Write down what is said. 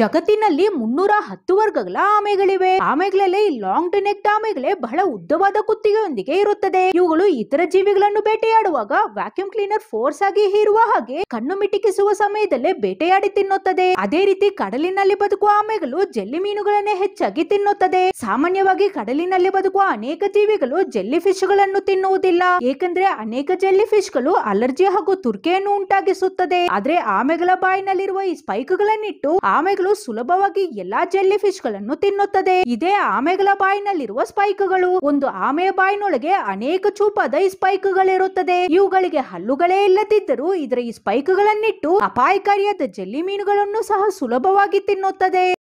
ಜಗತ್ತಿನಲ್ಲಿ ಮುನ್ನೂರ ಹತ್ತು ವರ್ಗಗಳ ಆಮೆಗಳಿವೆ ಆಮೆಗಳಲ್ಲಿ ಲಾಂಗ್ ನೆಕ್ಟ್ ಆಮೆಗಳೇ ಬಹಳ ಉದ್ದವಾದ ಕುತ್ತಿಗೆಯೊಂದಿಗೆ ಇರುತ್ತದೆ ಇವುಗಳು ಇತರ ಜೀವಿಗಳನ್ನು ಬೇಟೆಯಾಡುವಾಗ ವ್ಯಾಕ್ಯೂಮ್ ಕ್ಲೀನರ್ ಫೋರ್ಸ್ ಆಗಿ ಹೀರುವ ಹಾಗೆ ಕಣ್ಣು ಮಿಟಿಕಿಸುವ ಸಮಯದಲ್ಲೇ ಬೇಟೆಯಾಡಿ ತಿನ್ನುತ್ತದೆ ಅದೇ ರೀತಿ ಕಡಲಿನಲ್ಲಿ ಬದುಕುವ ಆಮೆಗಳು ಜೆಲ್ಲಿ ಮೀನುಗಳನ್ನೇ ಹೆಚ್ಚಾಗಿ ತಿನ್ನುತ್ತದೆ ಸಾಮಾನ್ಯವಾಗಿ ಕಡಲಿನಲ್ಲಿ ಬದುಕುವ ಅನೇಕ ಜೀವಿಗಳು ಜೆಲ್ಲಿ ಫಿಶ್ ಗಳನ್ನು ತಿನ್ನುವುದಿಲ್ಲ ಏಕೆಂದ್ರೆ ಅನೇಕ ಜೆಲ್ಲಿ ಫಿಶ್ ಗಳು ಅಲರ್ಜಿ ಹಾಗೂ ತುರ್ಕೆಯನ್ನು ಉಂಟಾಗಿಸುತ್ತದೆ ಆದ್ರೆ ಆಮೆಗಳ ಬಾಯಿನಲ್ಲಿರುವ ಈ ಸ್ಪೈಕ್ ಗಳನ್ನಿಟ್ಟು ಆಮೆಗಳು ಸುಲಭವಾಗಿ ಎಲ್ಲಾ ಜೆಲ್ಲಿ ಫಿಶ್ ಗಳನ್ನು ತಿನ್ನುತ್ತದೆ ಇದೇ ಆಮೆಗಳ ಬಾಯಿನಲ್ಲಿರುವ ಸ್ಪೈಕ್ಗಳು ಒಂದು ಆಮೆ ಬಾಯಿನೊಳಗೆ ಅನೇಕ ಚೂಪಾದ ಸ್ಪೈಕ್ ಗಳಿರುತ್ತದೆ ಇವುಗಳಿಗೆ ಹಲ್ಲುಗಳೇ ಇಲ್ಲದಿದ್ದರೂ ಇದರ ಈ ಸ್ಪೈಕ್ ಗಳನ್ನಿಟ್ಟು ಅಪಾಯಕಾರಿಯಾದ ಜೆಲ್ಲಿ ಮೀನುಗಳನ್ನು ಸಹ ಸುಲಭವಾಗಿ ತಿನ್ನುತ್ತದೆ